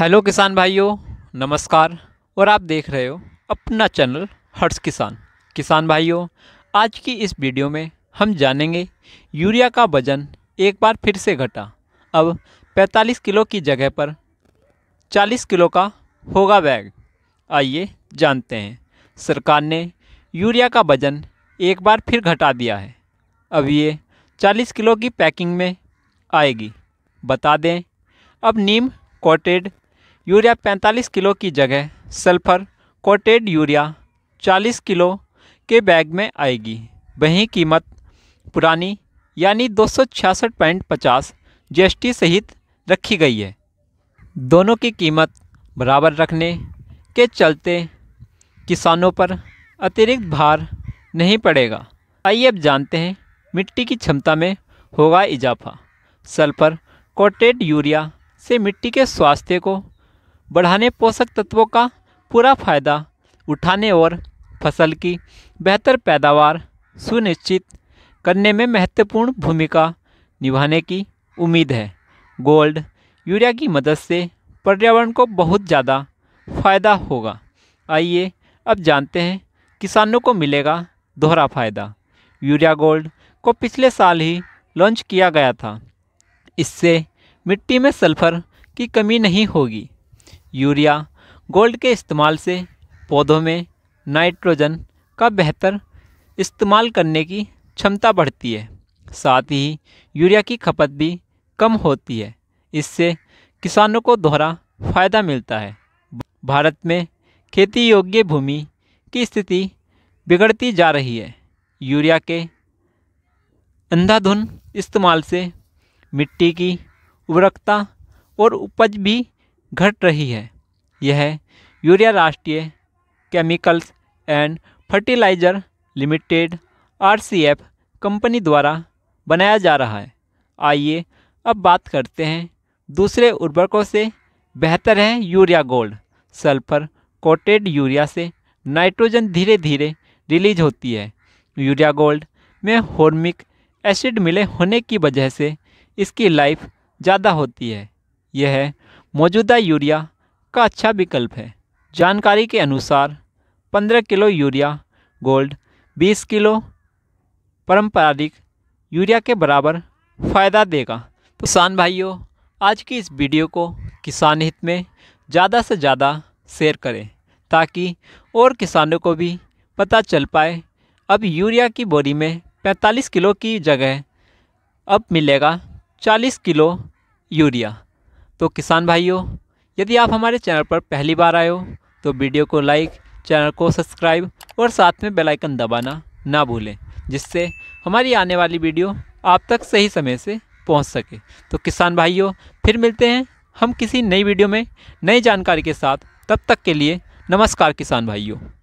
hello किसान भाइयों नमस्कार और आप देख रहे हो अपना चैनल हर्ष किसान किसान भाइयों आज की इस वीडियो में हम जानेंगे यूरिया का वजन एक बार फिर से घटा अब 45 किलो की जगह पर 40 किलो का होगा बैग आइए जानते हैं सरकार ने यूरिया का वजन एक बार फिर घटा दिया है अब ये 40 किलो की पैकिंग में आएगी बता दें अब नीम कोटेड यूरिया 45 किलो की जगह सल्फर कोटेड यूरिया 40 किलो के बैग में आएगी वही कीमत पुरानी यानी दो सौ छियासठ पॉइंट पचास जी सहित रखी गई है दोनों की कीमत बराबर रखने के चलते किसानों पर अतिरिक्त भार नहीं पड़ेगा आइए अब जानते हैं मिट्टी की क्षमता में होगा इजाफा सल्फर कोटेड यूरिया से मिट्टी के स्वास्थ्य को बढ़ाने पोषक तत्वों का पूरा फायदा उठाने और फसल की बेहतर पैदावार सुनिश्चित करने में महत्वपूर्ण भूमिका निभाने की उम्मीद है गोल्ड यूरिया की मदद से पर्यावरण को बहुत ज़्यादा फ़ायदा होगा आइए अब जानते हैं किसानों को मिलेगा दोहरा फ़ायदा यूरिया गोल्ड को पिछले साल ही लॉन्च किया गया था इससे मिट्टी में सल्फर की कमी नहीं होगी यूरिया गोल्ड के इस्तेमाल से पौधों में नाइट्रोजन का बेहतर इस्तेमाल करने की क्षमता बढ़ती है साथ ही यूरिया की खपत भी कम होती है इससे किसानों को दोहरा फायदा मिलता है भारत में खेती योग्य भूमि की स्थिति बिगड़ती जा रही है यूरिया के अंधाधुन इस्तेमाल से मिट्टी की उर्वरकता और उपज भी घट रही है यह urea Rashtriya Chemicals and Fertiliser Limited RCF company द्वारा बनाया जा रहा है आइए अब बात करते हैं दूसरे उर्वरकों से बेहतर है urea gold sulphur coated urea से नाइट्रोजन धीरे धीरे रिलीज होती है यूरिया गोल्ड में हॉर्मिक एसिड मिले होने की वजह से इसकी लाइफ ज़्यादा होती है यह मौजूदा यूरिया का अच्छा विकल्प है जानकारी के अनुसार 15 किलो यूरिया गोल्ड 20 किलो पारंपरिक यूरिया के बराबर फ़ायदा देगा तो किसान भाइयों आज की इस वीडियो को किसान हित में ज़्यादा से ज़्यादा शेयर करें ताकि और किसानों को भी पता चल पाए अब यूरिया की बोरी में 45 किलो की जगह अब मिलेगा 40 किलो यूरिया तो किसान भाइयों यदि आप हमारे चैनल पर पहली बार आए हो तो वीडियो को लाइक चैनल को सब्सक्राइब और साथ में बेल आइकन दबाना ना भूलें जिससे हमारी आने वाली वीडियो आप तक सही समय से पहुंच सके तो किसान भाइयों फिर मिलते हैं हम किसी नई वीडियो में नई जानकारी के साथ तब तक के लिए नमस्कार किसान भाइयों